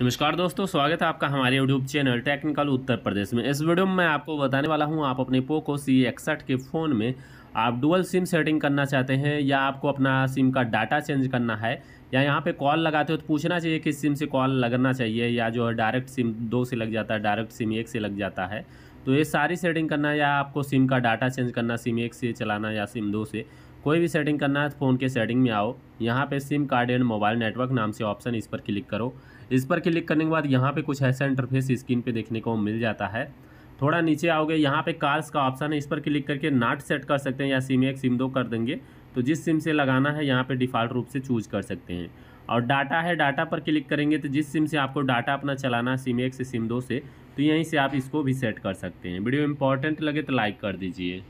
नमस्कार दोस्तों स्वागत है आपका हमारे YouTube channel technical Uttar Pradesh में इस वीडियो में मैं आपको बताने वाला हूं आप अपने पोको सी इकसठ के फ़ोन में आप डुअल सिम सेटिंग करना चाहते हैं या आपको अपना सिम का डाटा चेंज करना है या यहाँ पे कॉल लगाते हो तो पूछना चाहिए किस सिम से कॉल लगना चाहिए या जो है डायरेक्ट सिम दो से लग जाता है डायरेक्ट सिम एक से लग जाता है तो ये सारी सेटिंग करना या आपको सिम का डाटा चेंज करना सिम एक से चलाना या सिम दो से कोई भी सेटिंग करना है तो फ़ोन के सेटिंग में आओ यहाँ पे SIM card and mobile network नाम से ऑप्शन इस पर क्लिक करो इस पर क्लिक करने के बाद यहाँ पे कुछ ऐसा इंटरफेस स्क्रीन पे देखने को मिल जाता है थोड़ा नीचे आओगे यहाँ पे कार्स का ऑप्शन है इस पर क्लिक करके नाट सेट कर सकते हैं या सिम एक सिम दो कर देंगे तो जिस सिम से लगाना है यहाँ पर डिफ़ॉल्ट रूप से चूज कर सकते हैं और डाटा है डाटा पर क्लिक करेंगे तो जिस सिम से आपको डाटा अपना चलाना है सिम एक से सिम दो से तो यहीं से आप इसको भी सेट कर सकते हैं वीडियो इंपॉर्टेंट लगे तो लाइक कर दीजिए